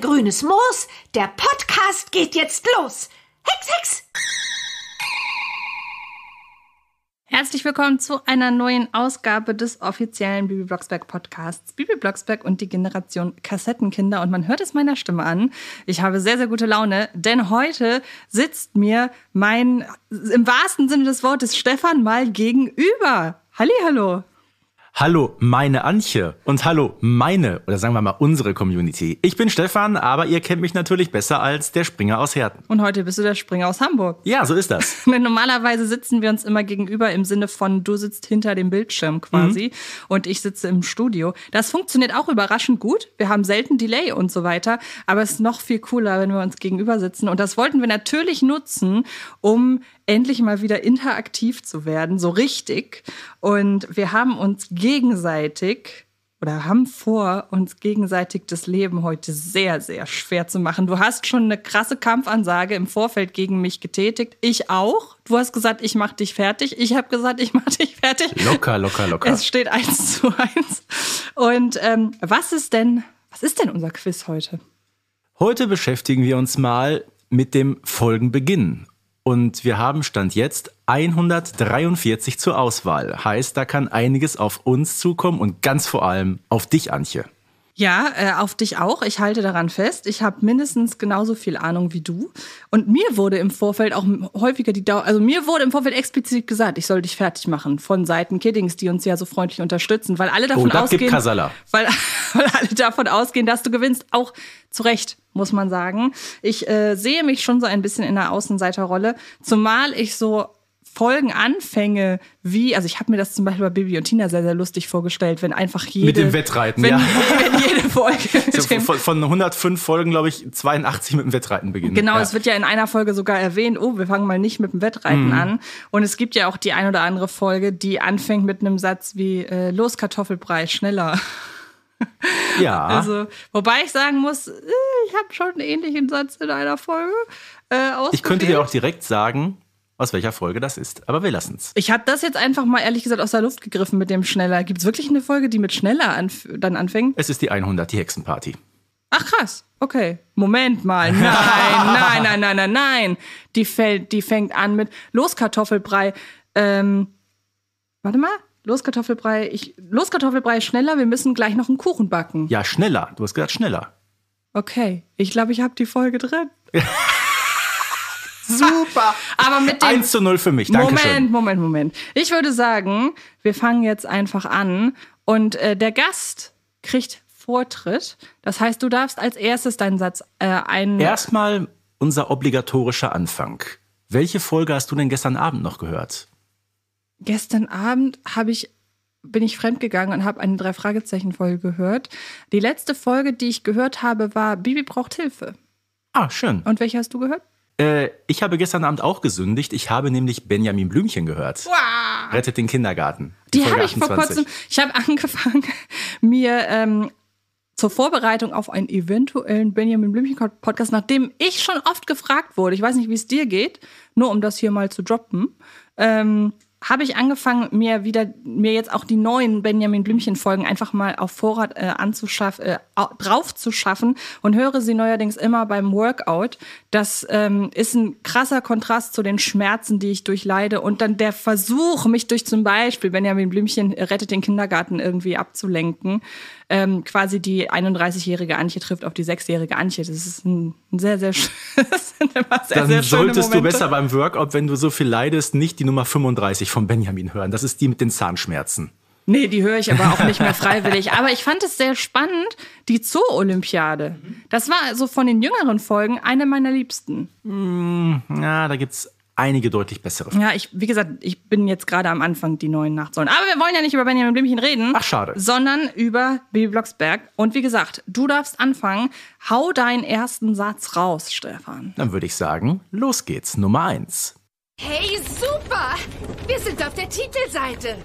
grünes Moos. Der Podcast geht jetzt los. Hex, hex! Herzlich willkommen zu einer neuen Ausgabe des offiziellen Bibi Blocksberg Podcasts. Bibi Blocksberg und die Generation Kassettenkinder. Und man hört es meiner Stimme an. Ich habe sehr, sehr gute Laune, denn heute sitzt mir mein, im wahrsten Sinne des Wortes, Stefan mal gegenüber. Hallo, hallo. Hallo meine Antje und hallo meine oder sagen wir mal unsere Community. Ich bin Stefan, aber ihr kennt mich natürlich besser als der Springer aus Herten. Und heute bist du der Springer aus Hamburg. Ja, so ist das. Normalerweise sitzen wir uns immer gegenüber im Sinne von du sitzt hinter dem Bildschirm quasi mhm. und ich sitze im Studio. Das funktioniert auch überraschend gut. Wir haben selten Delay und so weiter, aber es ist noch viel cooler, wenn wir uns gegenüber sitzen und das wollten wir natürlich nutzen, um endlich mal wieder interaktiv zu werden, so richtig. Und wir haben uns gegenseitig oder haben vor, uns gegenseitig das Leben heute sehr, sehr schwer zu machen. Du hast schon eine krasse Kampfansage im Vorfeld gegen mich getätigt. Ich auch. Du hast gesagt, ich mache dich fertig. Ich habe gesagt, ich mache dich fertig. Locker, locker, locker. Es steht eins zu eins. Und ähm, was ist denn, was ist denn unser Quiz heute? Heute beschäftigen wir uns mal mit dem Folgenbeginn und wir haben Stand jetzt 143 zur Auswahl. Heißt, da kann einiges auf uns zukommen und ganz vor allem auf dich, Antje. Ja, äh, auf dich auch. Ich halte daran fest. Ich habe mindestens genauso viel Ahnung wie du. Und mir wurde im Vorfeld auch häufiger die Dauer, also mir wurde im Vorfeld explizit gesagt, ich soll dich fertig machen von Seiten Kiddings, die uns ja so freundlich unterstützen, weil alle davon oh, ausgehen, weil, weil alle davon ausgehen, dass du gewinnst. Auch zu Recht, muss man sagen. Ich äh, sehe mich schon so ein bisschen in einer Außenseiterrolle, zumal ich so Folgenanfänge, wie, also ich habe mir das zum Beispiel bei Bibi und Tina sehr, sehr lustig vorgestellt, wenn einfach jede... Mit dem Wettreiten, wenn, ja. Wenn jede Folge... Ja, von, von, 105 Folgen, glaube ich, 82 mit dem Wettreiten beginnen. Genau, ja. es wird ja in einer Folge sogar erwähnt, oh, wir fangen mal nicht mit dem Wettreiten mhm. an. Und es gibt ja auch die ein oder andere Folge, die anfängt mit einem Satz wie, äh, los Kartoffelbrei, schneller. Ja. Also, wobei ich sagen muss, äh, ich habe schon einen ähnlichen Satz in einer Folge äh, ausgewählt. Ich könnte dir auch direkt sagen, aus welcher Folge das ist. Aber wir lassen's. Ich habe das jetzt einfach mal ehrlich gesagt aus der Luft gegriffen mit dem Schneller. Gibt's wirklich eine Folge, die mit Schneller anf dann anfängt? Es ist die 100, die Hexenparty. Ach krass, okay. Moment mal. Nein, nein, nein, nein, nein, nein. Die, fällt, die fängt an mit Loskartoffelbrei. Ähm, warte mal. Loskartoffelbrei, ich, Loskartoffelbrei schneller, wir müssen gleich noch einen Kuchen backen. Ja, schneller. Du hast gesagt schneller. Okay, ich glaube, ich habe die Folge drin. Super. Aber mit dem 1 zu 0 für mich. Dankeschön. Moment, Moment, Moment. Ich würde sagen, wir fangen jetzt einfach an und äh, der Gast kriegt Vortritt. Das heißt, du darfst als erstes deinen Satz äh, ein. Erstmal unser obligatorischer Anfang. Welche Folge hast du denn gestern Abend noch gehört? Gestern Abend habe ich bin ich fremdgegangen und habe eine drei Fragezeichen Folge gehört. Die letzte Folge, die ich gehört habe, war Bibi braucht Hilfe. Ah, schön. Und welche hast du gehört? Äh, ich habe gestern Abend auch gesündigt. Ich habe nämlich Benjamin Blümchen gehört. Wow. Rettet den Kindergarten. Die, die habe ich vor kurzem. Ich habe angefangen, mir ähm, zur Vorbereitung auf einen eventuellen Benjamin Blümchen Podcast, nachdem ich schon oft gefragt wurde, ich weiß nicht, wie es dir geht, nur um das hier mal zu droppen, ähm, habe ich angefangen, mir wieder mir jetzt auch die neuen Benjamin Blümchen Folgen einfach mal auf Vorrat äh, anzuschaffen, äh, drauf zu schaffen und höre sie neuerdings immer beim Workout. Das ähm, ist ein krasser Kontrast zu den Schmerzen, die ich durchleide und dann der Versuch, mich durch zum Beispiel Benjamin Blümchen äh, rettet den Kindergarten irgendwie abzulenken ähm, quasi die 31-jährige Antje trifft auf die 6-jährige Antje. Das ist ein, ein sehr, sehr, schönes. sind Dann sehr solltest du besser beim Workout, wenn du so viel leidest, nicht die Nummer 35 von Benjamin hören. Das ist die mit den Zahnschmerzen. Nee, die höre ich aber auch nicht mehr freiwillig. aber ich fand es sehr spannend, die Zoo-Olympiade. Das war so also von den jüngeren Folgen eine meiner liebsten. Hm, ja, da gibt es einige deutlich bessere. Ja, ich, wie gesagt, ich bin jetzt gerade am Anfang, die neuen Nacht Aber wir wollen ja nicht über Benjamin Blümchen reden. Ach, schade. Sondern über Bibi Blocksberg. Und wie gesagt, du darfst anfangen. Hau deinen ersten Satz raus, Stefan. Dann würde ich sagen, los geht's. Nummer eins. Hey, super! Wir sind auf der Titelseite.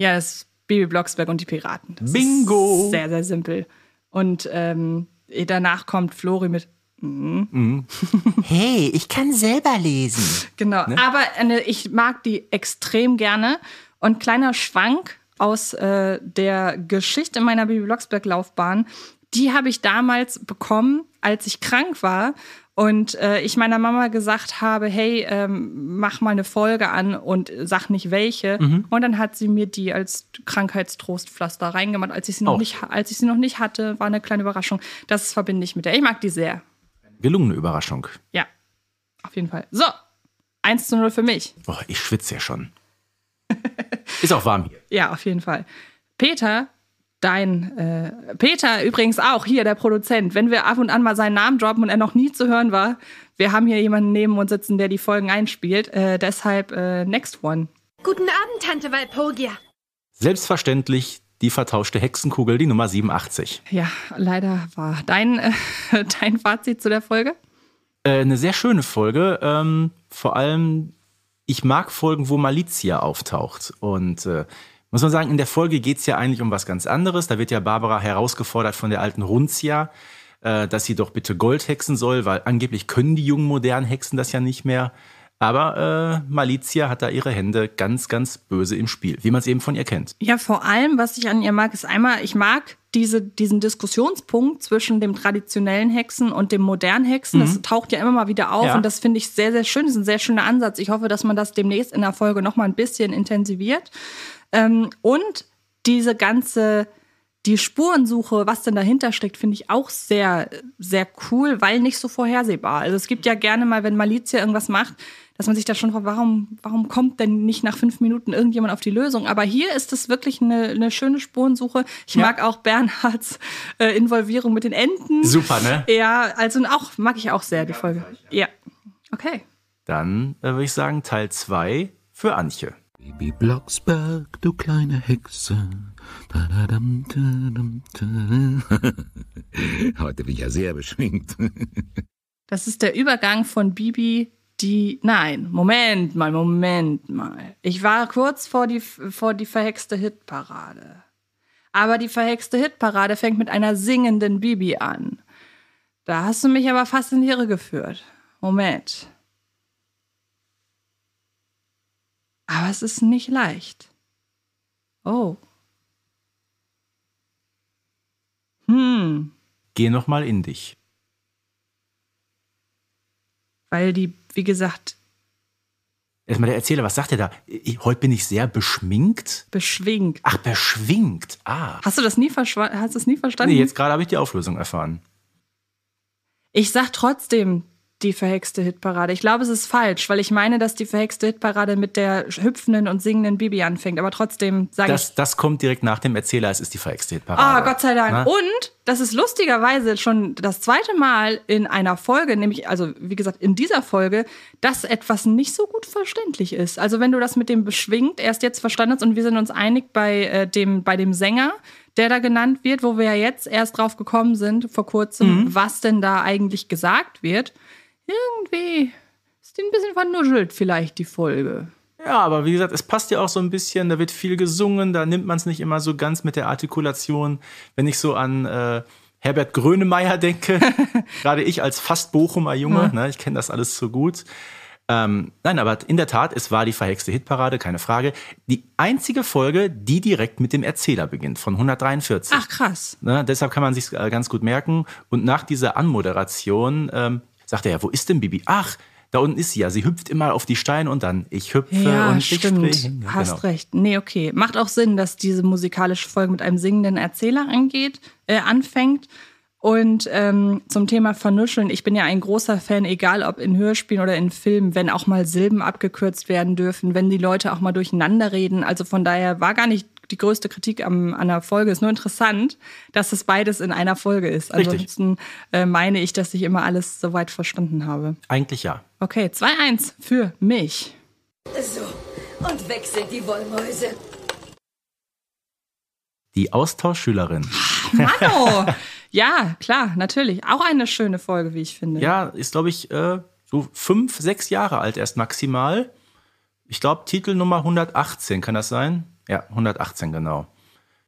Ja, es ist Bibi Blocksberg und die Piraten. Das Bingo! sehr, sehr simpel. Und ähm, danach kommt Flori mit Mhm. Mhm. Hey, ich kann selber lesen. Genau, ne? aber eine, äh, ich mag die extrem gerne. Und kleiner Schwank aus äh, der Geschichte meiner Bibi Blocksberg-Laufbahn, die habe ich damals bekommen, als ich krank war und äh, ich meiner Mama gesagt habe, hey, ähm, mach mal eine Folge an und sag nicht welche. Mhm. Und dann hat sie mir die als Krankheitstrostpflaster reingemacht, als ich sie noch, nicht, als ich sie noch nicht hatte. War eine kleine Überraschung. Das verbinde ich mit der. Ich mag die sehr gelungene Überraschung. Ja, auf jeden Fall. So, 1 zu 0 für mich. Boah, ich schwitze ja schon. Ist auch warm hier. Ja, auf jeden Fall. Peter, dein äh, Peter übrigens auch hier, der Produzent. Wenn wir ab und an mal seinen Namen droppen und er noch nie zu hören war, wir haben hier jemanden neben uns sitzen, der die Folgen einspielt. Äh, deshalb äh, Next One. Guten Abend, Tante Walpurgia. Selbstverständlich die vertauschte Hexenkugel, die Nummer 87. Ja, leider war dein, äh, dein Fazit zu der Folge? Äh, eine sehr schöne Folge. Ähm, vor allem, ich mag Folgen, wo Malizia auftaucht. Und äh, muss man sagen, in der Folge geht es ja eigentlich um was ganz anderes. Da wird ja Barbara herausgefordert von der alten Runzia, äh, dass sie doch bitte Gold hexen soll, weil angeblich können die jungen modernen Hexen das ja nicht mehr. Aber äh, Malizia hat da ihre Hände ganz, ganz böse im Spiel, wie man es eben von ihr kennt. Ja, vor allem, was ich an ihr mag, ist einmal, ich mag diese, diesen Diskussionspunkt zwischen dem traditionellen Hexen und dem modernen Hexen. Mhm. Das taucht ja immer mal wieder auf ja. und das finde ich sehr, sehr schön. Das ist ein sehr schöner Ansatz. Ich hoffe, dass man das demnächst in der Folge nochmal ein bisschen intensiviert. Ähm, und diese ganze die Spurensuche, was denn dahinter steckt, finde ich auch sehr, sehr cool, weil nicht so vorhersehbar. Also es gibt ja gerne mal, wenn Malizia irgendwas macht, dass man sich da schon fragt, warum, warum kommt denn nicht nach fünf Minuten irgendjemand auf die Lösung? Aber hier ist es wirklich eine, eine schöne Spurensuche. Ich ja. mag auch Bernhards äh, Involvierung mit den Enten. Super, ne? Ja, also auch mag ich auch sehr die Folge. Ja. Okay. Dann äh, würde ich sagen, Teil 2 für Antje. Baby Blocksberg, du kleine Hexe. Heute bin ich ja sehr beschwingt. Das ist der Übergang von Bibi die, nein, Moment mal, Moment mal. Ich war kurz vor die, vor die verhexte Hitparade. Aber die verhexte Hitparade fängt mit einer singenden Bibi an. Da hast du mich aber fast in die Irre geführt. Moment. Aber es ist nicht leicht. Oh. Hm. Geh nochmal in dich. Weil die wie gesagt. Erstmal der Erzähler, was sagt er da? Heute bin ich sehr beschminkt. Beschwingt. Ach, beschwingt. Ah. Hast du das nie, hast das nie verstanden? Nee, jetzt gerade habe ich die Auflösung erfahren. Ich sag trotzdem, die verhexte Hitparade. Ich glaube, es ist falsch, weil ich meine, dass die verhexte Hitparade mit der hüpfenden und singenden Bibi anfängt. Aber trotzdem sage das, ich. Das kommt direkt nach dem Erzähler, es ist die verhexte Hitparade. Ah, Gott sei Dank. Na? Und das ist lustigerweise schon das zweite Mal in einer Folge, nämlich, also wie gesagt, in dieser Folge, dass etwas nicht so gut verständlich ist. Also, wenn du das mit dem beschwingt erst jetzt verstanden hast und wir sind uns einig bei, äh, dem, bei dem Sänger, der da genannt wird, wo wir ja jetzt erst drauf gekommen sind, vor kurzem, mhm. was denn da eigentlich gesagt wird irgendwie ist die ein bisschen vernuschelt vielleicht, die Folge. Ja, aber wie gesagt, es passt ja auch so ein bisschen, da wird viel gesungen, da nimmt man es nicht immer so ganz mit der Artikulation. Wenn ich so an äh, Herbert Grönemeyer denke, gerade ich als fast Bochumer Junge, ja. ne, ich kenne das alles so gut. Ähm, nein, aber in der Tat, es war die verhexte Hitparade, keine Frage. Die einzige Folge, die direkt mit dem Erzähler beginnt, von 143. Ach krass. Ne, deshalb kann man sich äh, ganz gut merken. Und nach dieser Anmoderation ähm, Sagt er wo ist denn Bibi? Ach, da unten ist sie ja. Sie hüpft immer auf die Steine und dann ich hüpfe ja, und ich stimmt. springe. Hast genau. recht. Nee, okay. Macht auch Sinn, dass diese musikalische Folge mit einem singenden Erzähler angeht, äh, anfängt. Und ähm, zum Thema Vernuscheln, ich bin ja ein großer Fan, egal ob in Hörspielen oder in Filmen, wenn auch mal Silben abgekürzt werden dürfen, wenn die Leute auch mal durcheinander reden. Also von daher war gar nicht die größte Kritik am, an der Folge. Ist nur interessant, dass es beides in einer Folge ist. Richtig. Ansonsten äh, meine ich, dass ich immer alles soweit verstanden habe. Eigentlich ja. Okay, 2-1 für mich. So, und weg die Wollmäuse. Die Austauschschülerin. Mano! ja, klar, natürlich. Auch eine schöne Folge, wie ich finde. Ja, ist, glaube ich, äh, so fünf, sechs Jahre alt erst maximal. Ich glaube, Titel Nummer 118, kann das sein? Ja, 118 genau.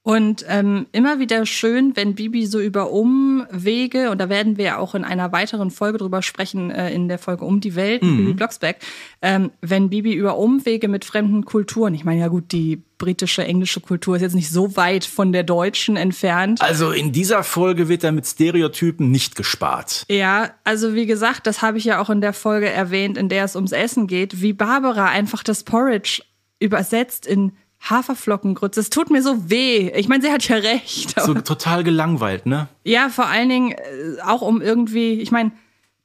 Und ähm, immer wieder schön, wenn Bibi so über Umwege, und da werden wir ja auch in einer weiteren Folge drüber sprechen, äh, in der Folge Um die Welt, mhm. Bibi Blocksberg, ähm, wenn Bibi über Umwege mit fremden Kulturen, ich meine ja gut, die britische, englische Kultur ist jetzt nicht so weit von der deutschen entfernt. Also in dieser Folge wird da mit Stereotypen nicht gespart. Ja, also wie gesagt, das habe ich ja auch in der Folge erwähnt, in der es ums Essen geht, wie Barbara einfach das Porridge übersetzt in Haferflockengrütze. Es tut mir so weh. Ich meine, sie hat ja recht. So total gelangweilt, ne? Ja, vor allen Dingen äh, auch um irgendwie, ich meine,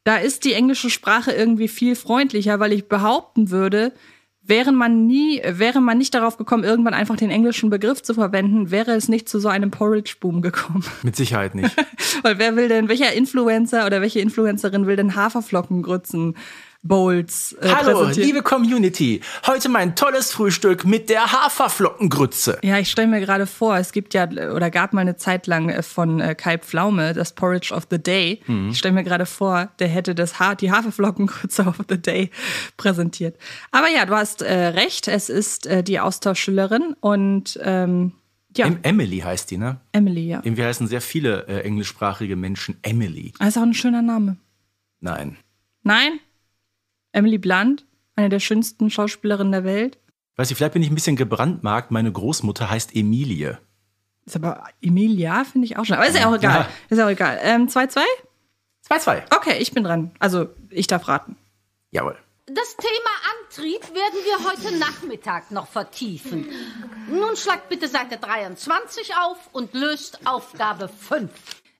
da ist die englische Sprache irgendwie viel freundlicher, weil ich behaupten würde, wäre man nie, wäre man nicht darauf gekommen, irgendwann einfach den englischen Begriff zu verwenden, wäre es nicht zu so einem Porridge-Boom gekommen. Mit Sicherheit nicht. weil wer will denn, welcher Influencer oder welche Influencerin will denn Haferflockengrützen Bowls äh, Hallo, liebe Community. Heute mein tolles Frühstück mit der Haferflockengrütze. Ja, ich stelle mir gerade vor, es gibt ja oder gab mal eine Zeit lang äh, von äh, Kai Pflaume das Porridge of the Day. Mhm. Ich stelle mir gerade vor, der hätte das ha die Haferflockengrütze of the Day präsentiert. Aber ja, du hast äh, recht, es ist äh, die Austauschschülerin und ähm, ja. Emily heißt die, ne? Emily, ja. Wir heißen sehr viele äh, englischsprachige Menschen Emily. Das ah, ist auch ein schöner Name. Nein. Nein? Emily Blunt, eine der schönsten Schauspielerinnen der Welt. Weiß ich, vielleicht bin ich ein bisschen gebrannt, gebrandmarkt. Meine Großmutter heißt Emilie. Ist aber Emilia, finde ich auch schon. Aber ist ja auch egal. Ja. Ist ja auch egal. 2-2? Ähm, 2-2. Okay, ich bin dran. Also, ich darf raten. Jawohl. Das Thema Antrieb werden wir heute Nachmittag noch vertiefen. Nun schlagt bitte Seite 23 auf und löst Aufgabe 5.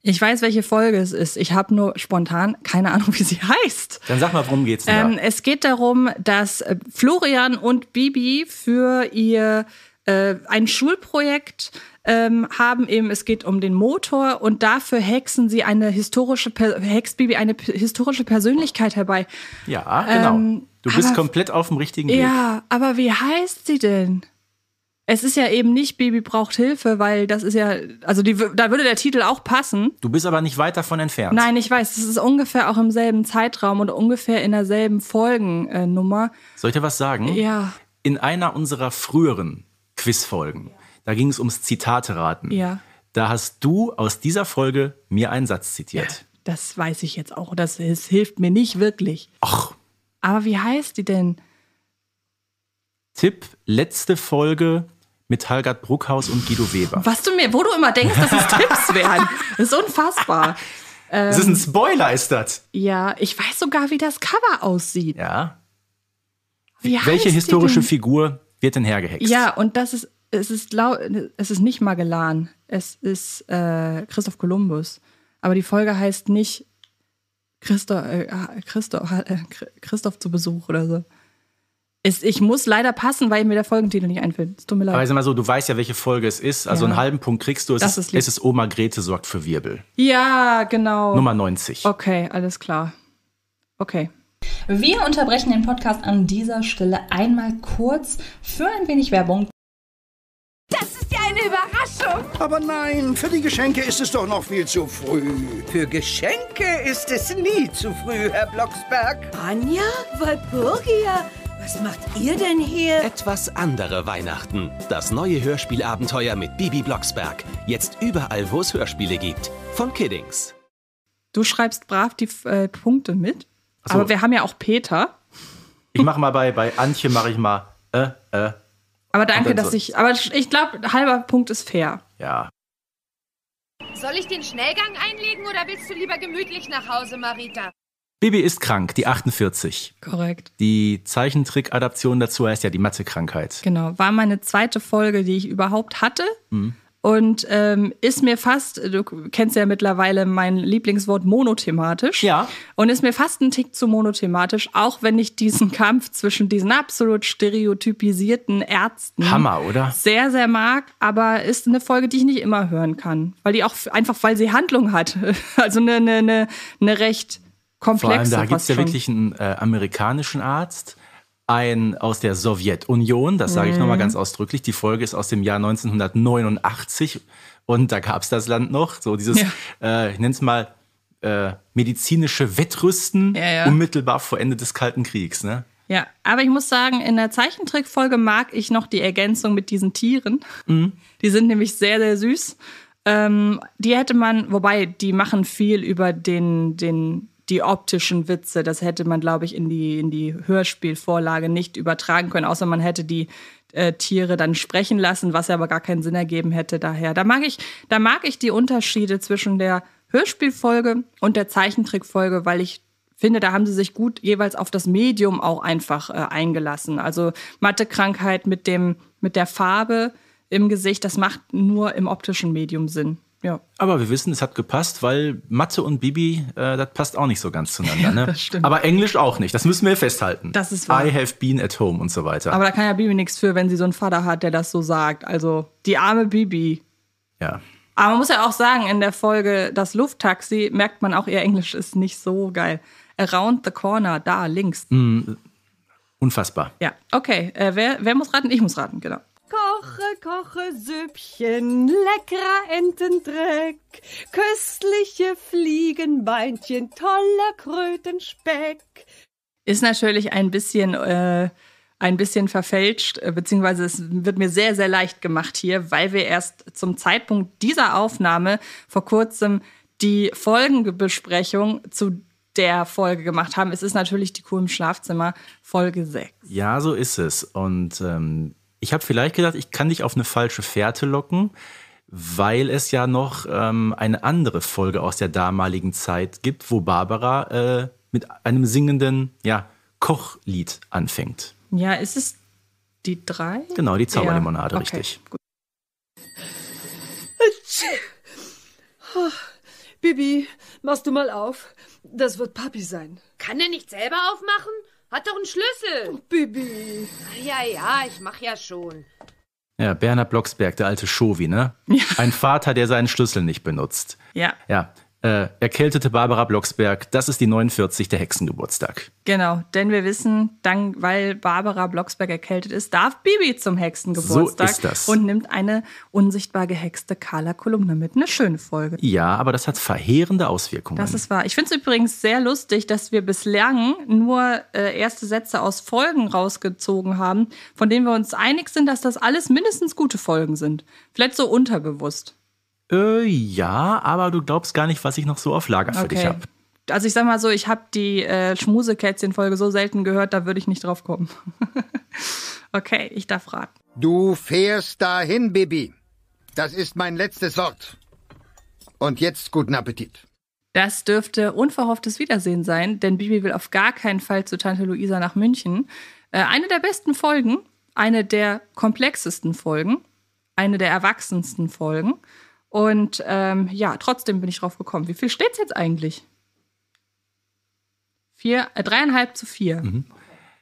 Ich weiß, welche Folge es ist. Ich habe nur spontan keine Ahnung, wie sie heißt. Dann sag mal, worum geht's denn? Ähm, da? Es geht darum, dass äh, Florian und Bibi für ihr äh, ein Schulprojekt ähm, haben eben, es geht um den Motor und dafür hexen sie eine historische, per hext Bibi eine historische Persönlichkeit herbei. Ja, genau. Ähm, du bist aber, komplett auf dem richtigen Weg. Ja, aber wie heißt sie denn? es ist ja eben nicht Baby braucht Hilfe, weil das ist ja, also die, da würde der Titel auch passen. Du bist aber nicht weit davon entfernt. Nein, ich weiß. Es ist ungefähr auch im selben Zeitraum und ungefähr in derselben Folgennummer. Soll ich dir was sagen? Ja. In einer unserer früheren Quizfolgen, da ging es ums Zitateraten. Ja. Da hast du aus dieser Folge mir einen Satz zitiert. Ja, das weiß ich jetzt auch. Das, das hilft mir nicht wirklich. Ach. Aber wie heißt die denn? Tipp, letzte Folge mit Halgard Bruckhaus und Guido Weber. Was du mir, wo du immer denkst, dass es Tipps wären. Das ist unfassbar. Ähm, das ist ein ähm, Spoiler, ist das. Ja, ich weiß sogar, wie das Cover aussieht. Ja. Wie Welche historische Figur wird denn hergehext? Ja, und das ist, es ist, es ist nicht Magellan. Es ist äh, Christoph Kolumbus. Aber die Folge heißt nicht Christo, äh, Christo, äh, Christoph zu Besuch oder so. Ist, ich muss leider passen, weil mir der Folgentitel nicht einfällt. Es tut mir leid. Aber ich sag mal so, du weißt ja, welche Folge es ist. Also ja. einen halben Punkt kriegst du. Es, das ist, ist, es ist Oma Grete sorgt für Wirbel. Ja, genau. Nummer 90. Okay, alles klar. Okay. Wir unterbrechen den Podcast an dieser Stelle einmal kurz für ein wenig Werbung. Das ist ja eine Überraschung. Aber nein, für die Geschenke ist es doch noch viel zu früh. Für Geschenke ist es nie zu früh, Herr Blocksberg. Anja, Walpurgia was macht ihr denn hier? Etwas andere Weihnachten. Das neue Hörspielabenteuer mit Bibi Blocksberg. Jetzt überall, wo es Hörspiele gibt. Von Kiddings. Du schreibst brav die äh, Punkte mit. So. Aber wir haben ja auch Peter. Ich mach mal bei, bei Antje, mach ich mal. Äh, äh. Aber danke, dass so. ich. Aber ich glaube, halber Punkt ist fair. Ja. Soll ich den Schnellgang einlegen oder willst du lieber gemütlich nach Hause, Marita? Bibi ist krank, die 48. Korrekt. Die Zeichentrick-Adaption dazu heißt ja die Mathe-Krankheit. Genau, war meine zweite Folge, die ich überhaupt hatte. Mhm. Und ähm, ist mir fast, du kennst ja mittlerweile mein Lieblingswort monothematisch. Ja. Und ist mir fast ein Tick zu monothematisch, auch wenn ich diesen Kampf zwischen diesen absolut stereotypisierten Ärzten. Hammer, oder? Sehr, sehr mag, aber ist eine Folge, die ich nicht immer hören kann. Weil die auch einfach, weil sie Handlung hat. Also eine, eine, eine recht komplexer. Vor allem, da gibt es ja wirklich einen äh, amerikanischen Arzt, einen aus der Sowjetunion, das sage ich nochmal mhm. ganz ausdrücklich. Die Folge ist aus dem Jahr 1989 und da gab es das Land noch. So dieses, ja. äh, ich nenne es mal, äh, medizinische Wettrüsten ja, ja. unmittelbar vor Ende des Kalten Kriegs. Ne? Ja, aber ich muss sagen, in der Zeichentrickfolge mag ich noch die Ergänzung mit diesen Tieren. Mhm. Die sind nämlich sehr, sehr süß. Ähm, die hätte man, wobei die machen viel über den, den die optischen Witze, das hätte man, glaube ich, in die, in die Hörspielvorlage nicht übertragen können, außer man hätte die äh, Tiere dann sprechen lassen, was ja aber gar keinen Sinn ergeben hätte daher. Da mag ich, da mag ich die Unterschiede zwischen der Hörspielfolge und der Zeichentrickfolge, weil ich finde, da haben sie sich gut jeweils auf das Medium auch einfach äh, eingelassen. Also Mathekrankheit mit dem mit der Farbe im Gesicht, das macht nur im optischen Medium Sinn. Ja. Aber wir wissen, es hat gepasst, weil Mathe und Bibi, äh, das passt auch nicht so ganz zueinander. Ne? Ja, Aber Englisch auch nicht, das müssen wir festhalten. Das ist wahr. I have been at home und so weiter. Aber da kann ja Bibi nichts für, wenn sie so einen Vater hat, der das so sagt. Also die arme Bibi. Ja. Aber man muss ja auch sagen, in der Folge Das Lufttaxi merkt man auch, ihr Englisch ist nicht so geil. Around the corner, da links. Mm, unfassbar. Ja, okay. Äh, wer, wer muss raten? Ich muss raten, genau. Koche, koche Süppchen, leckerer Entendreck, köstliche Fliegenbeinchen, toller Krötenspeck. Ist natürlich ein bisschen, äh, ein bisschen verfälscht, äh, beziehungsweise es wird mir sehr, sehr leicht gemacht hier, weil wir erst zum Zeitpunkt dieser Aufnahme vor kurzem die Folgenbesprechung zu der Folge gemacht haben. Es ist natürlich die Kuh im Schlafzimmer, Folge 6. Ja, so ist es. Und ähm, ich habe vielleicht gedacht, ich kann dich auf eine falsche Fährte locken, weil es ja noch ähm, eine andere Folge aus der damaligen Zeit gibt, wo Barbara äh, mit einem singenden ja, Kochlied anfängt. Ja, ist es die drei? Genau, die Zauberlimonade, ja. okay. richtig. Gut. Äh, Bibi, machst du mal auf? Das wird Papi sein. Kann er nicht selber aufmachen? Hat doch einen Schlüssel. Oh, Bibi. Ach, ja, ja, ich mach ja schon. Ja, Bernhard Blocksberg, der alte Schovi, ne? Ja. Ein Vater, der seinen Schlüssel nicht benutzt. Ja. Ja. Äh, erkältete Barbara Blocksberg, das ist die 49, der Hexengeburtstag. Genau, denn wir wissen, dank, weil Barbara Blocksberg erkältet ist, darf Bibi zum Hexengeburtstag so ist das. und nimmt eine unsichtbar gehexte Carla Kolumne mit. Eine schöne Folge. Ja, aber das hat verheerende Auswirkungen. Das ist wahr. Ich finde es übrigens sehr lustig, dass wir bislang nur äh, erste Sätze aus Folgen rausgezogen haben, von denen wir uns einig sind, dass das alles mindestens gute Folgen sind. Vielleicht so unterbewusst. Äh, ja, aber du glaubst gar nicht, was ich noch so auf Lager für okay. dich habe. Also ich sag mal so, ich habe die äh, Schmusekätzchen-Folge so selten gehört, da würde ich nicht drauf kommen. okay, ich darf raten. Du fährst dahin, Baby. Das ist mein letztes Wort. Und jetzt guten Appetit. Das dürfte unverhofftes Wiedersehen sein, denn Bibi will auf gar keinen Fall zu Tante Luisa nach München. Äh, eine der besten Folgen, eine der komplexesten Folgen, eine der erwachsensten Folgen. Und ähm, ja, trotzdem bin ich drauf gekommen. Wie viel steht es jetzt eigentlich? Vier, äh, dreieinhalb zu vier. Mhm.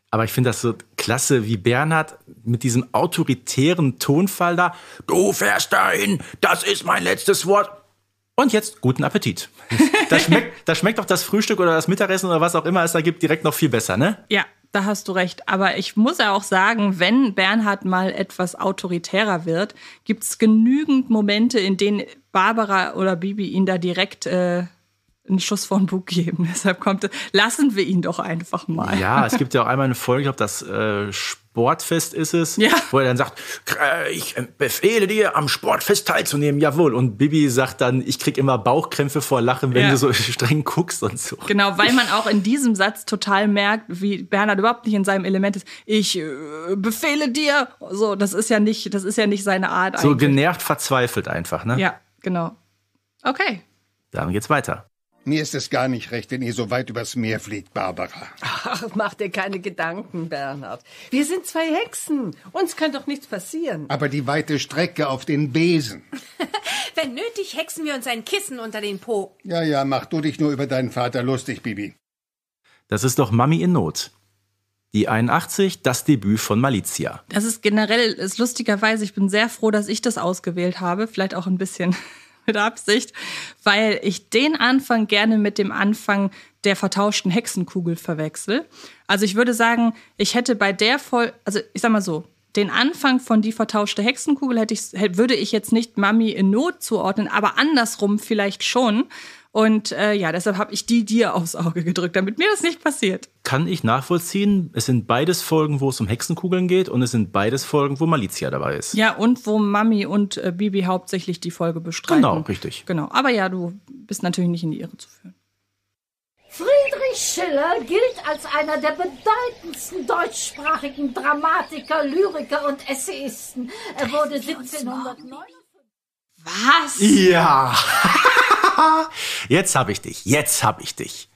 Aber ich finde das so klasse, wie Bernhard mit diesem autoritären Tonfall da, du fährst dahin, das ist mein letztes Wort. Und jetzt guten Appetit. Da schmeckt, da schmeckt auch das Frühstück oder das Mittagessen oder was auch immer es da gibt direkt noch viel besser, ne? Ja, da hast du recht. Aber ich muss ja auch sagen, wenn Bernhard mal etwas autoritärer wird, gibt es genügend Momente, in denen Barbara oder Bibi ihn da direkt äh, einen Schuss vor den Bug geben. Deshalb kommt, lassen wir ihn doch einfach mal. Ja, es gibt ja auch einmal eine Folge, ich glaube, das äh, Sportfest ist es, ja. wo er dann sagt, ich äh, befehle dir, am Sportfest teilzunehmen, jawohl. Und Bibi sagt dann, ich krieg immer Bauchkrämpfe vor Lachen, wenn ja. du so streng guckst und so. Genau, weil man auch in diesem Satz total merkt, wie Bernhard überhaupt nicht in seinem Element ist. Ich äh, befehle dir. So, das ist ja nicht, das ist ja nicht seine Art. So eigentlich. genervt, verzweifelt einfach, ne? Ja, genau. Okay. Dann geht's weiter. Mir ist es gar nicht recht, wenn ihr so weit übers Meer flieht, Barbara. Ach, mach dir keine Gedanken, Bernhard. Wir sind zwei Hexen. Uns kann doch nichts passieren. Aber die weite Strecke auf den Besen. wenn nötig, hexen wir uns ein Kissen unter den Po. Ja, ja, mach du dich nur über deinen Vater lustig, Bibi. Das ist doch Mami in Not. Die 81, das Debüt von Malizia. Das ist generell, ist lustigerweise, ich bin sehr froh, dass ich das ausgewählt habe. Vielleicht auch ein bisschen mit Absicht, weil ich den Anfang gerne mit dem Anfang der vertauschten Hexenkugel verwechsel. Also ich würde sagen, ich hätte bei der voll, also ich sag mal so, den Anfang von die vertauschte Hexenkugel hätte ich, würde ich jetzt nicht Mami in Not zuordnen, aber andersrum vielleicht schon, und äh, ja, deshalb habe ich die dir aufs Auge gedrückt, damit mir das nicht passiert. Kann ich nachvollziehen. Es sind beides Folgen, wo es um Hexenkugeln geht und es sind beides Folgen, wo Malizia dabei ist. Ja, und wo Mami und äh, Bibi hauptsächlich die Folge bestreiten. Genau, richtig. Genau. Aber ja, du bist natürlich nicht in die Irre zu führen. Friedrich Schiller gilt als einer der bedeutendsten deutschsprachigen Dramatiker, Lyriker und Essayisten. Er wurde 1709. Was? Ja. jetzt hab ich dich, jetzt hab ich dich.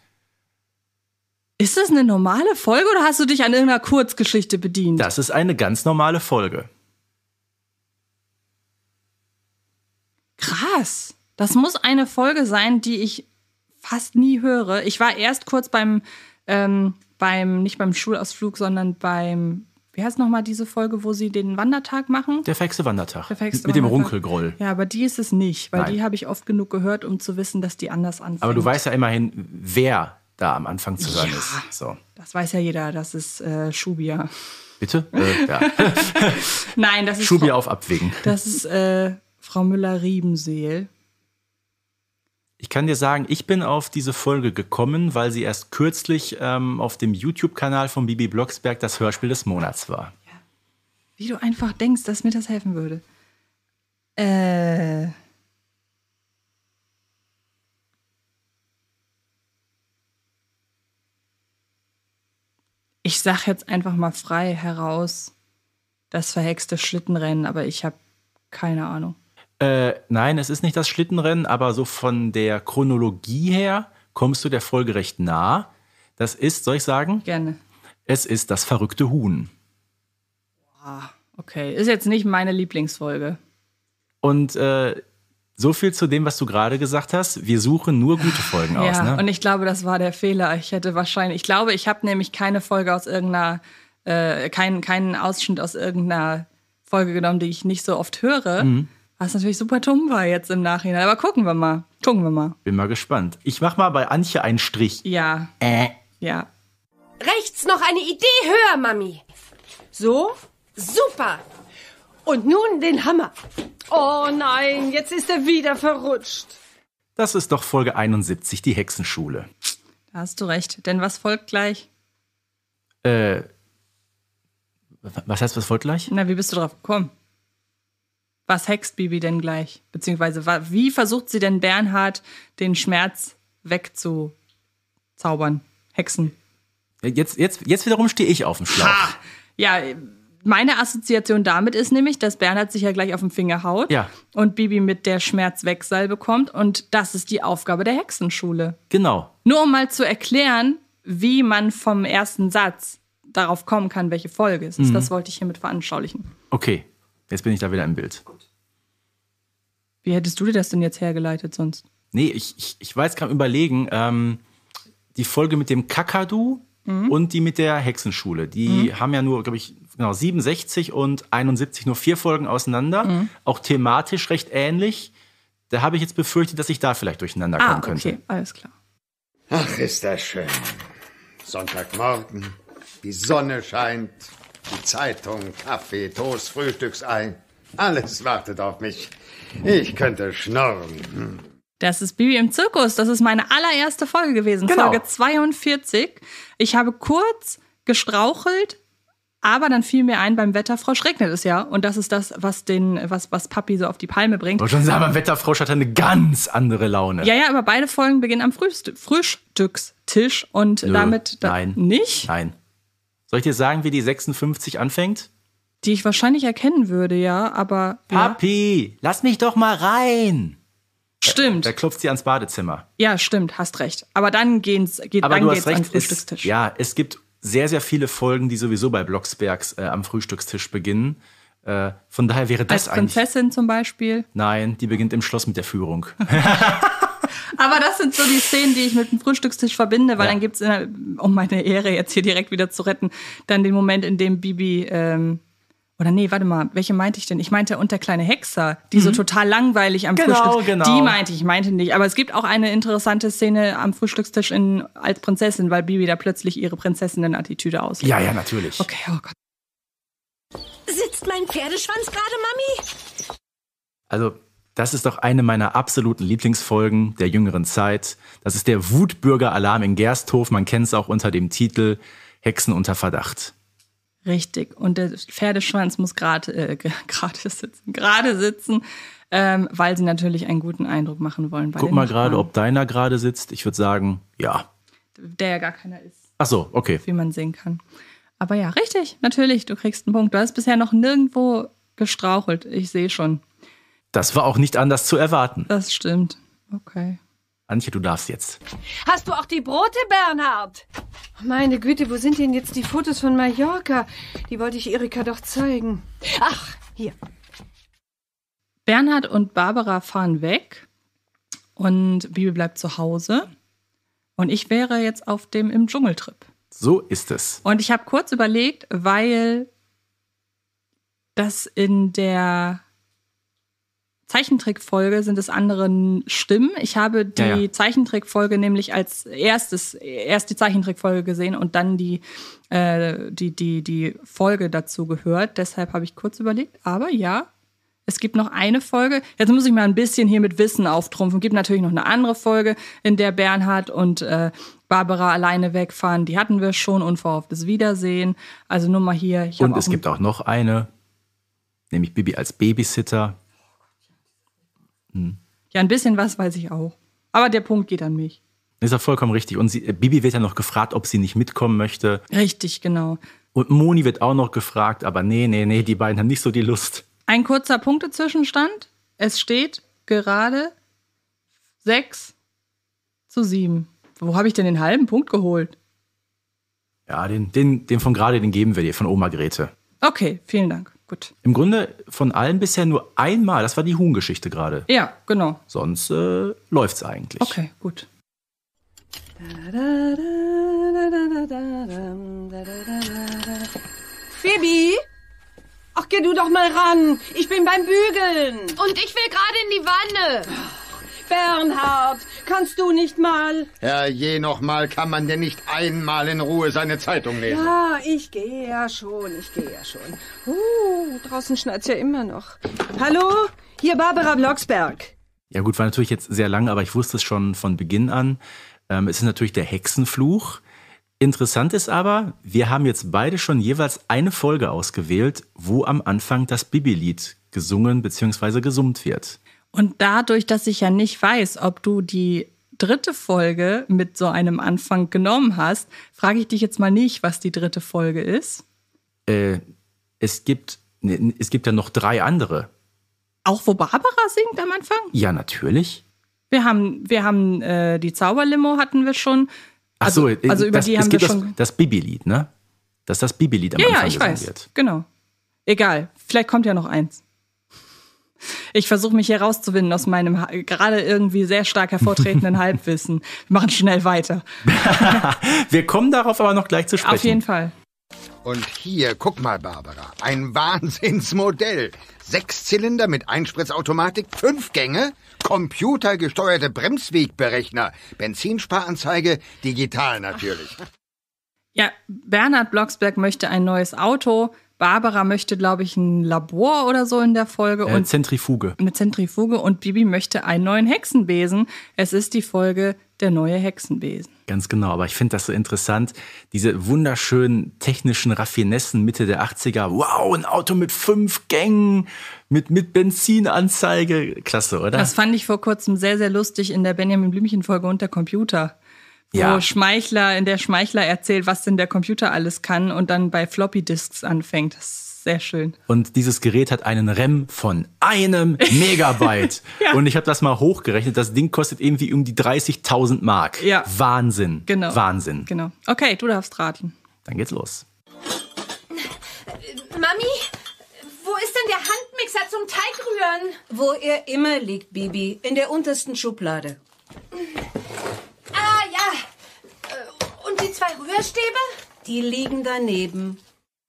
Ist das eine normale Folge oder hast du dich an irgendeiner Kurzgeschichte bedient? Das ist eine ganz normale Folge. Krass. Das muss eine Folge sein, die ich fast nie höre. Ich war erst kurz beim, ähm, beim nicht beim Schulausflug, sondern beim wie heißt nochmal diese Folge, wo sie den Wandertag machen? Der fächste Wandertag. Der fächste Mit dem Runkelgroll. Ja, aber die ist es nicht, weil Nein. die habe ich oft genug gehört, um zu wissen, dass die anders anfängt. Aber du weißt ja immerhin, wer da am Anfang zu hören ja, ist. So. Das weiß ja jeder, das ist äh, Schubia. Bitte? Äh, ja. Nein, das ist. Schubia Frau, auf Abwägen. Das ist äh, Frau Müller-Riebenseel kann dir sagen, ich bin auf diese Folge gekommen, weil sie erst kürzlich ähm, auf dem YouTube-Kanal von Bibi Blocksberg das Hörspiel des Monats war. Ja. Wie du einfach denkst, dass mir das helfen würde. Äh. Ich sag jetzt einfach mal frei heraus das verhexte Schlittenrennen, aber ich habe keine Ahnung. Äh, nein, es ist nicht das Schlittenrennen, aber so von der Chronologie her kommst du der Folge recht nah. Das ist, soll ich sagen? Gerne. Es ist das verrückte Huhn. Ah, okay, ist jetzt nicht meine Lieblingsfolge. Und äh, so viel zu dem, was du gerade gesagt hast. Wir suchen nur gute Folgen ja, aus. Ne? Und ich glaube, das war der Fehler. Ich hätte wahrscheinlich, ich glaube, ich habe nämlich keine Folge aus irgendeiner, äh, keinen, keinen Ausschnitt aus irgendeiner Folge genommen, die ich nicht so oft höre. Mhm. Was natürlich super dumm war jetzt im Nachhinein. Aber gucken wir mal. Gucken wir mal. Bin mal gespannt. Ich mach mal bei Antje einen Strich. Ja. Äh. Ja. Rechts noch eine Idee höher, Mami. So? Super. Und nun den Hammer. Oh nein, jetzt ist er wieder verrutscht. Das ist doch Folge 71, die Hexenschule. Da hast du recht. Denn was folgt gleich? Äh. Was heißt, was folgt gleich? Na, wie bist du drauf gekommen? was hext Bibi denn gleich? Beziehungsweise wie versucht sie denn Bernhard den Schmerz wegzuzaubern, hexen? Jetzt, jetzt, jetzt wiederum stehe ich auf dem Schlauch. Ha! Ja, meine Assoziation damit ist nämlich, dass Bernhard sich ja gleich auf den Finger haut ja. und Bibi mit der Schmerzwechsel bekommt. Und das ist die Aufgabe der Hexenschule. Genau. Nur um mal zu erklären, wie man vom ersten Satz darauf kommen kann, welche Folge es ist. Mhm. Das wollte ich hiermit veranschaulichen. Okay, Jetzt bin ich da wieder im Bild. Gut. Wie hättest du dir das denn jetzt hergeleitet sonst? Nee, ich, ich, ich war gerade überlegen, ähm, die Folge mit dem Kakadu mhm. und die mit der Hexenschule, die mhm. haben ja nur, glaube ich, genau 67 und 71 nur vier Folgen auseinander, mhm. auch thematisch recht ähnlich. Da habe ich jetzt befürchtet, dass ich da vielleicht durcheinander ah, kommen könnte. Okay, alles klar. Ach, ist das schön. Sonntagmorgen, die Sonne scheint die Zeitung, Kaffee, Toast, Frühstücksei. Alles wartet auf mich. Ich könnte schnurren. Das ist Bibi im Zirkus. Das ist meine allererste Folge gewesen, genau. Folge 42. Ich habe kurz gestrauchelt, aber dann fiel mir ein, beim Wetterfrosch regnet es ja. Und das ist das, was den, was, was Papi so auf die Palme bringt. Und schon sagen, beim Wetterfrosch hat er eine ganz andere Laune. Ja, ja, aber beide Folgen beginnen am Frühst Frühstückstisch und Nö, damit da nein, nicht. Nein. Soll ich dir sagen, wie die 56 anfängt? Die ich wahrscheinlich erkennen würde, ja, aber. Papi, ja. lass mich doch mal rein! Stimmt. Da, da klopft sie ans Badezimmer. Ja, stimmt, hast recht. Aber dann gehen's, geht Aber dann du hast recht, Frühstückstisch. Es, ja, es gibt sehr, sehr viele Folgen, die sowieso bei Blocksbergs äh, am Frühstückstisch beginnen. Äh, von daher wäre das Als eigentlich. Prinzessin zum Beispiel? Nein, die beginnt im Schloss mit der Führung. Aber das sind so die Szenen, die ich mit dem Frühstückstisch verbinde, weil ja. dann gibt es, um meine Ehre jetzt hier direkt wieder zu retten, dann den Moment, in dem Bibi. Ähm, oder nee, warte mal, welche meinte ich denn? Ich meinte und der kleine Hexer, die mhm. so total langweilig am genau, Frühstück. Genau. Die meinte ich, meinte nicht. Aber es gibt auch eine interessante Szene am Frühstückstisch in, als Prinzessin, weil Bibi da plötzlich ihre Prinzessinnen-Attitüde auslebt. Ja, ja, natürlich. Okay, oh Gott. Sitzt mein Pferdeschwanz gerade, Mami? Also, das ist doch eine meiner absoluten Lieblingsfolgen der jüngeren Zeit. Das ist der Wutbürgeralarm in Gersthof. Man kennt es auch unter dem Titel Hexen unter Verdacht. Richtig. Und der Pferdeschwanz muss gerade äh, sitzen, gerade sitzen, ähm, weil sie natürlich einen guten Eindruck machen wollen. Guck mal gerade, ob deiner gerade sitzt. Ich würde sagen, ja. Der ja gar keiner ist. Ach so, okay. Wie man sehen kann. Aber ja, richtig, natürlich, du kriegst einen Punkt. Du hast bisher noch nirgendwo gestrauchelt. Ich sehe schon. Das war auch nicht anders zu erwarten. Das stimmt. Okay. Antje, du darfst jetzt. Hast du auch die Brote, Bernhard? Meine Güte, wo sind denn jetzt die Fotos von Mallorca? Die wollte ich Erika doch zeigen. Ach, hier. Bernhard und Barbara fahren weg und Bibi bleibt zu Hause. Und ich wäre jetzt auf dem im Dschungeltrip. So ist es. Und ich habe kurz überlegt, weil das in der Zeichentrickfolge sind es anderen Stimmen. Ich habe die ja, ja. Zeichentrickfolge nämlich als erstes, erst die Zeichentrickfolge gesehen und dann die, äh, die, die, die Folge dazu gehört. Deshalb habe ich kurz überlegt, aber ja, es gibt noch eine Folge. Jetzt muss ich mal ein bisschen hier mit Wissen auftrumpfen. Es gibt natürlich noch eine andere Folge, in der Bernhard und äh, Barbara alleine wegfahren. Die hatten wir schon. Unverhofftes Wiedersehen. Also nur mal hier. und es gibt auch noch eine, nämlich Bibi als Babysitter. Hm. Ja, ein bisschen was weiß ich auch. Aber der Punkt geht an mich. Ist auch vollkommen richtig. Und sie, äh, Bibi wird ja noch gefragt, ob sie nicht mitkommen möchte. Richtig, genau. Und Moni wird auch noch gefragt, aber nee, nee, nee, die beiden haben nicht so die Lust. Ein kurzer Punktezwischenstand. Es steht gerade 6 zu 7. Wo habe ich denn den halben Punkt geholt? Ja, den, den, den von gerade, den geben wir dir, von Oma Grete. Okay, vielen Dank gut. Im Grunde von allen bisher nur einmal, das war die huhn gerade. Ja, genau. Sonst äh, läuft's eigentlich. Okay, gut. Phoebe? Ach, geh du doch mal ran. Ich bin beim Bügeln. Und ich will gerade in die Wanne. Bernhard, kannst du nicht mal? Ja, je noch mal kann man denn nicht einmal in Ruhe seine Zeitung lesen. Ja, ich gehe ja schon, ich gehe ja schon. Uh, draußen schneit's ja immer noch. Hallo, hier Barbara Blocksberg. Ja gut, war natürlich jetzt sehr lang, aber ich wusste es schon von Beginn an. Ähm, es ist natürlich der Hexenfluch. Interessant ist aber, wir haben jetzt beide schon jeweils eine Folge ausgewählt, wo am Anfang das Bibi-Lied gesungen bzw. gesummt wird. Und dadurch, dass ich ja nicht weiß, ob du die dritte Folge mit so einem Anfang genommen hast, frage ich dich jetzt mal nicht, was die dritte Folge ist. Äh, es gibt, ne, es gibt ja noch drei andere. Auch wo Barbara singt am Anfang? Ja, natürlich. Wir haben, wir haben äh, die Zauberlimo hatten wir schon. Also, Ach so, äh, also über das, die haben wir schon. Das, das Bibi-Lied, ne? Dass das Bibi-Lied am ja, Anfang ja, ich weiß. wird. Genau. Egal, vielleicht kommt ja noch eins. Ich versuche mich hier rauszuwinden aus meinem gerade irgendwie sehr stark hervortretenden Halbwissen. Wir machen schnell weiter. Wir kommen darauf aber noch gleich zu sprechen. Auf jeden Fall. Und hier, guck mal, Barbara, ein Wahnsinnsmodell. Sechs Zylinder mit Einspritzautomatik, fünf Gänge, computergesteuerte Bremswegberechner, Benzinsparanzeige, digital natürlich. Ja, Bernhard Blocksberg möchte ein neues Auto. Barbara möchte, glaube ich, ein Labor oder so in der Folge. Äh, Zentrifuge. Eine Zentrifuge und Bibi möchte einen neuen Hexenbesen. Es ist die Folge der neue Hexenbesen. Ganz genau, aber ich finde das so interessant, diese wunderschönen technischen Raffinessen Mitte der 80er. Wow, ein Auto mit fünf Gängen, mit, mit Benzinanzeige. Klasse, oder? Das fand ich vor kurzem sehr, sehr lustig in der Benjamin Blümchen-Folge unter Computer ja. wo Schmeichler, in der Schmeichler erzählt, was denn der Computer alles kann und dann bei Floppy Disks anfängt. Das ist sehr schön. Und dieses Gerät hat einen RAM von einem Megabyte. ja. Und ich habe das mal hochgerechnet. Das Ding kostet irgendwie um die 30.000 Mark. Ja. Wahnsinn. Genau. Wahnsinn. Genau. Okay, du darfst raten. Dann geht's los. Mami, wo ist denn der Handmixer zum Teigrühren? Wo er immer liegt, Bibi. In der untersten Schublade. Ah ja. Äh, und die zwei Rührstäbe? Die liegen daneben.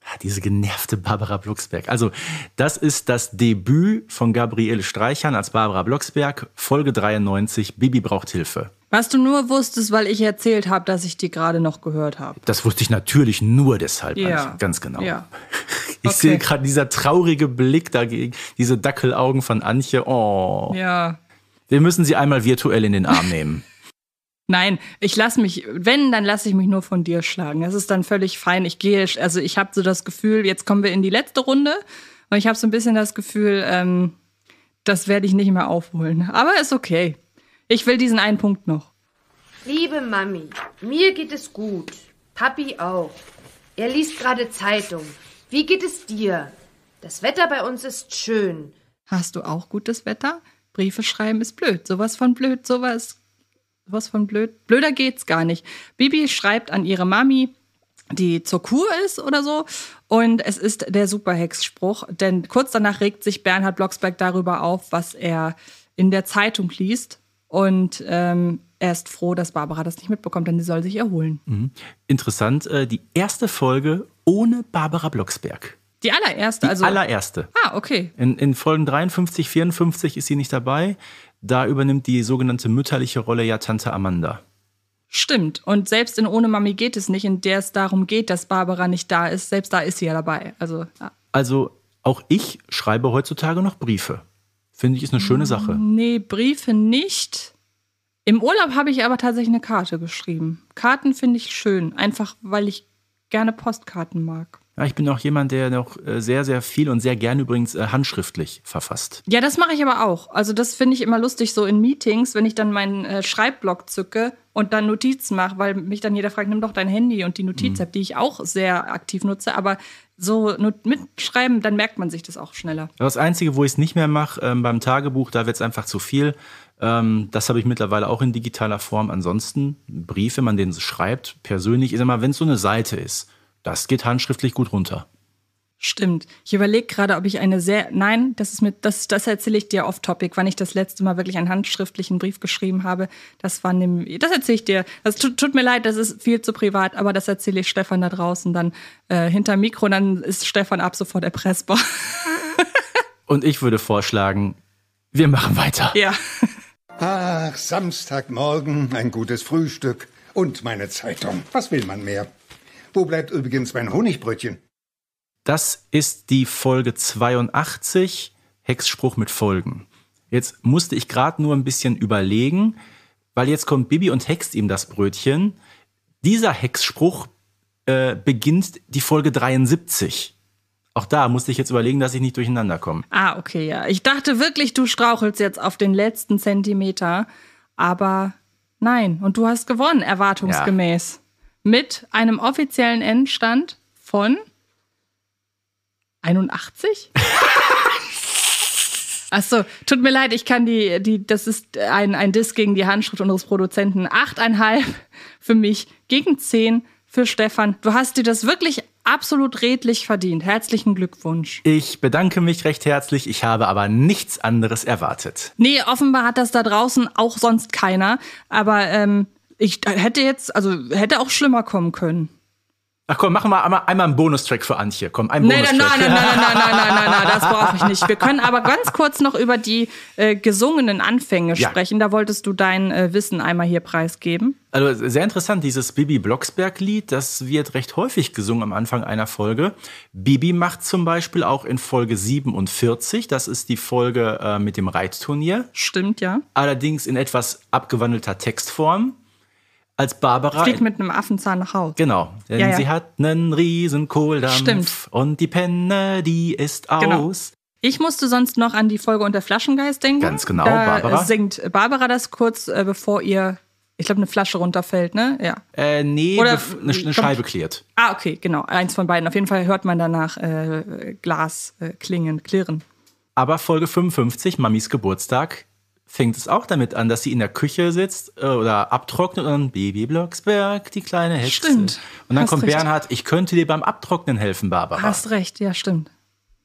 Ah, diese genervte Barbara Blocksberg. Also, das ist das Debüt von Gabriele Streichern als Barbara Blocksberg, Folge 93, Bibi braucht Hilfe. Was du nur wusstest, weil ich erzählt habe, dass ich die gerade noch gehört habe. Das wusste ich natürlich nur deshalb, ja. Also ganz genau. Ja. Ich okay. sehe gerade dieser traurige Blick dagegen, diese Dackelaugen von Antje. Oh. Ja. Wir müssen sie einmal virtuell in den Arm nehmen. Nein, ich lasse mich, wenn, dann lasse ich mich nur von dir schlagen. Das ist dann völlig fein. Ich gehe, also ich habe so das Gefühl, jetzt kommen wir in die letzte Runde und ich habe so ein bisschen das Gefühl, ähm, das werde ich nicht mehr aufholen. Aber ist okay. Ich will diesen einen Punkt noch. Liebe Mami, mir geht es gut. Papi auch. Er liest gerade Zeitung. Wie geht es dir? Das Wetter bei uns ist schön. Hast du auch gutes Wetter? Briefe schreiben ist blöd. Sowas von blöd, sowas was von blöd? Blöder geht's gar nicht. Bibi schreibt an ihre Mami, die zur Kur ist oder so. Und es ist der Superhex-Spruch, denn kurz danach regt sich Bernhard Blocksberg darüber auf, was er in der Zeitung liest. Und ähm, er ist froh, dass Barbara das nicht mitbekommt, denn sie soll sich erholen. Mhm. Interessant, äh, die erste Folge ohne Barbara Blocksberg. Die allererste, die also. Allererste. Ah, okay. In, in Folgen 53, 54 ist sie nicht dabei da übernimmt die sogenannte mütterliche Rolle ja Tante Amanda. Stimmt. Und selbst in Ohne Mami geht es nicht, in der es darum geht, dass Barbara nicht da ist. Selbst da ist sie ja dabei. Also, ja. also auch ich schreibe heutzutage noch Briefe. Finde ich ist eine schöne Sache. Mm, nee, Briefe nicht. Im Urlaub habe ich aber tatsächlich eine Karte geschrieben. Karten finde ich schön, einfach weil ich gerne Postkarten mag. Ja, ich bin auch jemand, der noch äh, sehr, sehr viel und sehr gern übrigens äh, handschriftlich verfasst. Ja, das mache ich aber auch. Also das finde ich immer lustig, so in Meetings, wenn ich dann meinen äh, Schreibblock zücke und dann Notizen mache, weil mich dann jeder fragt, nimm doch dein Handy und die Notiz-App, mhm. die ich auch sehr aktiv nutze, aber so mitschreiben, dann merkt man sich das auch schneller. Das Einzige, wo ich es nicht mehr mache, ähm, beim Tagebuch, da wird es einfach zu viel. Ähm, das habe ich mittlerweile auch in digitaler Form. Ansonsten Briefe, man denen schreibt, persönlich, ist immer, wenn es so eine Seite ist, das geht handschriftlich gut runter. Stimmt. Ich überlege gerade, ob ich eine sehr. Nein, das ist mit das, das erzähle ich dir off-topic, wann ich das letzte Mal wirklich einen handschriftlichen Brief geschrieben habe. Das war nämlich. Das erzähle ich dir. Das tut, tut, mir leid, das ist viel zu privat, aber das erzähle ich Stefan da draußen dann äh, hinter Mikro. Dann ist Stefan ab sofort erpressbar. Und ich würde vorschlagen, wir machen weiter. Ja. Ach, Samstagmorgen, ein gutes Frühstück und meine Zeitung. Was will man mehr? Wo bleibt übrigens mein Honigbrötchen? Das ist die Folge 82, Hexspruch mit Folgen. Jetzt musste ich gerade nur ein bisschen überlegen, weil jetzt kommt Bibi und hext ihm das Brötchen. Dieser Hexspruch äh, beginnt die Folge 73. Auch da musste ich jetzt überlegen, dass ich nicht durcheinander komme. Ah, okay, ja. Ich dachte wirklich, du strauchelst jetzt auf den letzten Zentimeter. Aber nein, und du hast gewonnen, erwartungsgemäß. Ja mit einem offiziellen Endstand von 81? Achso, tut mir leid, ich kann die, die das ist ein, ein Diss gegen die Handschrift unseres Produzenten. 8,5 für mich, gegen 10 für Stefan. Du hast dir das wirklich absolut redlich verdient. Herzlichen Glückwunsch. Ich bedanke mich recht herzlich. Ich habe aber nichts anderes erwartet. Nee, offenbar hat das da draußen auch sonst keiner. Aber ähm, ich hätte jetzt, also hätte auch schlimmer kommen können. Ach komm, machen wir einmal, einmal einen Bonustrack für Antje. Komm, einen nee, Bonustrack. Nein, nein, nein, nein, nein, nein, nein, nein, nein, das brauche ich nicht. Wir können aber ganz kurz noch über die äh, gesungenen Anfänge ja. sprechen. Da wolltest du dein äh, Wissen einmal hier preisgeben. Also sehr interessant, dieses Bibi Blocksberg-Lied, das wird recht häufig gesungen am Anfang einer Folge. Bibi macht zum Beispiel auch in Folge 47, das ist die Folge äh, mit dem Reitturnier. Stimmt, ja. Allerdings in etwas abgewandelter Textform als Barbara. Fliegt mit einem Affenzahn nach Hause. Genau, denn ja, ja. sie hat einen riesen Kohldampf. Stimmt. Und die Penne, die ist genau. aus. Ich musste sonst noch an die Folge unter Flaschengeist denken. Ganz genau, da Barbara. singt Barbara das kurz, äh, bevor ihr, ich glaube, eine Flasche runterfällt, ne? Ja. Äh, nee, Oder, eine, eine Scheibe klirrt. Ah, okay, genau. Eins von beiden. Auf jeden Fall hört man danach äh, Glas äh, klingen, klirren. Aber Folge 55, Mamis Geburtstag, fängt es auch damit an, dass sie in der Küche sitzt äh, oder abtrocknet und dann Baby Blocksberg, die kleine Hexe. Stimmt. Und dann kommt recht. Bernhard, ich könnte dir beim Abtrocknen helfen, Barbara. Hast recht, ja, stimmt.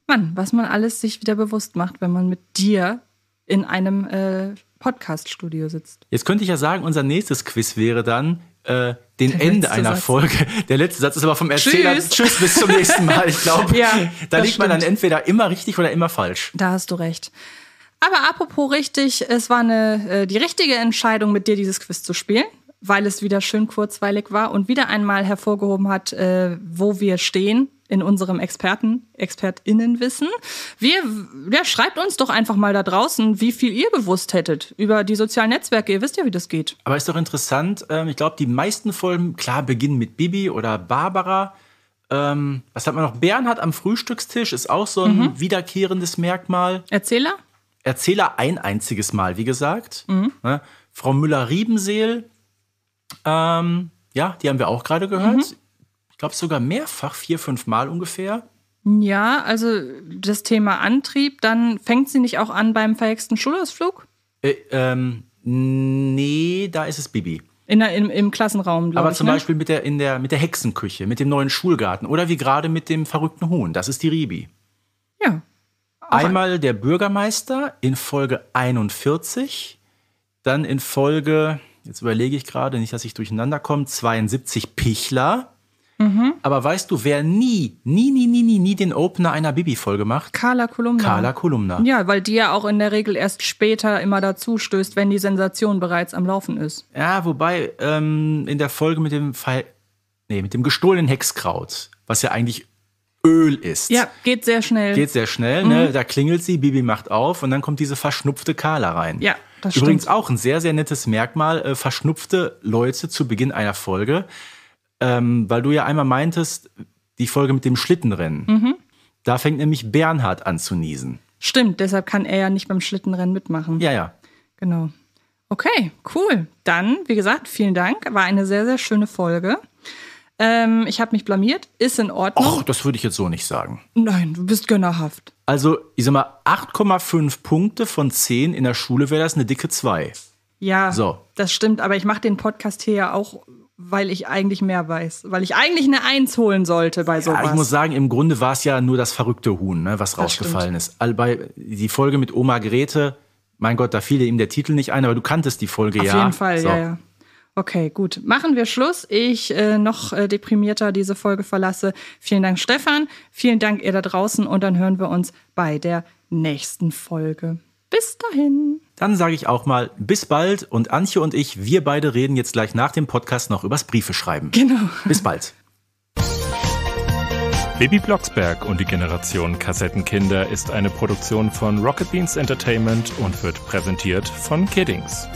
Mann, was man alles sich wieder bewusst macht, wenn man mit dir in einem äh, Podcast-Studio sitzt. Jetzt könnte ich ja sagen, unser nächstes Quiz wäre dann, äh, den der Ende einer Satz. Folge. Der letzte Satz ist aber vom Erzähler. Tschüss, Tschüss bis zum nächsten Mal. Ich glaube, ja, da liegt stimmt. man dann entweder immer richtig oder immer falsch. Da hast du recht. Aber apropos richtig, es war eine, äh, die richtige Entscheidung, mit dir dieses Quiz zu spielen, weil es wieder schön kurzweilig war und wieder einmal hervorgehoben hat, äh, wo wir stehen in unserem Experten, ExpertInnenwissen. Wir, ja, schreibt uns doch einfach mal da draußen, wie viel ihr gewusst hättet über die sozialen Netzwerke. Ihr wisst ja, wie das geht. Aber ist doch interessant, ähm, ich glaube, die meisten Folgen, klar, beginnen mit Bibi oder Barbara. Ähm, was hat man noch? Bernhard am Frühstückstisch ist auch so ein mhm. wiederkehrendes Merkmal. Erzähler? erzähle ein einziges Mal, wie gesagt. Mhm. Ne? Frau Müller-Riebenseel, ähm, ja, die haben wir auch gerade gehört. Mhm. Ich glaube sogar mehrfach, vier, fünf Mal ungefähr. Ja, also das Thema Antrieb, dann fängt sie nicht auch an beim verhexten Schulausflug? Äh, ähm, nee, da ist es Bibi. In der, im, Im Klassenraum, glaube ich. Aber zum ne? Beispiel mit der, in der, mit der Hexenküche, mit dem neuen Schulgarten oder wie gerade mit dem verrückten Huhn. Das ist die Ribi. Einmal der Bürgermeister in Folge 41, dann in Folge, jetzt überlege ich gerade, nicht, dass ich durcheinander komme, 72 Pichler. Mhm. Aber weißt du, wer nie, nie, nie, nie, nie, nie den Opener einer Bibi-Folge macht? Carla Kolumna. Carla Kolumna. Ja, weil die ja auch in der Regel erst später immer dazu stößt, wenn die Sensation bereits am Laufen ist. Ja, wobei ähm, in der Folge mit dem Fall, nee, mit dem gestohlenen Hexkraut, was ja eigentlich Öl ist. Ja, geht sehr schnell. Geht sehr schnell, ne? mhm. ne? Da klingelt sie, Bibi macht auf und dann kommt diese verschnupfte Carla rein. Ja, das Übrigens stimmt. auch ein sehr, sehr nettes Merkmal, äh, verschnupfte Leute zu Beginn einer Folge. Ähm, weil du ja einmal meintest, die Folge mit dem Schlittenrennen. Mhm. Da fängt nämlich Bernhard an zu niesen. Stimmt, deshalb kann er ja nicht beim Schlittenrennen mitmachen. Ja, ja. Genau. Okay, cool. Dann, wie gesagt, vielen Dank. War eine sehr, sehr schöne Folge. Ähm, ich habe mich blamiert, ist in Ordnung. Och, das würde ich jetzt so nicht sagen. Nein, du bist gönnerhaft. Also, ich sag mal, 8,5 Punkte von 10 in der Schule wäre das eine dicke 2. Ja, so. das stimmt, aber ich mache den Podcast hier ja auch, weil ich eigentlich mehr weiß. Weil ich eigentlich eine 1 holen sollte bei sowas. Ja, ich muss sagen, im Grunde war es ja nur das verrückte Huhn, ne, was rausgefallen ist. All also, bei, die Folge mit Oma Grete, mein Gott, da fiel ihm der Titel nicht ein, aber du kanntest die Folge Auf ja. Auf jeden Fall, so. ja, ja. Okay, gut. Machen wir Schluss. Ich äh, noch äh, deprimierter diese Folge verlasse. Vielen Dank, Stefan. Vielen Dank, ihr da draußen. Und dann hören wir uns bei der nächsten Folge. Bis dahin. Dann sage ich auch mal bis bald. Und Antje und ich, wir beide reden jetzt gleich nach dem Podcast noch übers Briefe schreiben. Genau. Bis bald. Baby Blocksberg und die Generation Kassettenkinder ist eine Produktion von Rocket Beans Entertainment und wird präsentiert von Kiddings.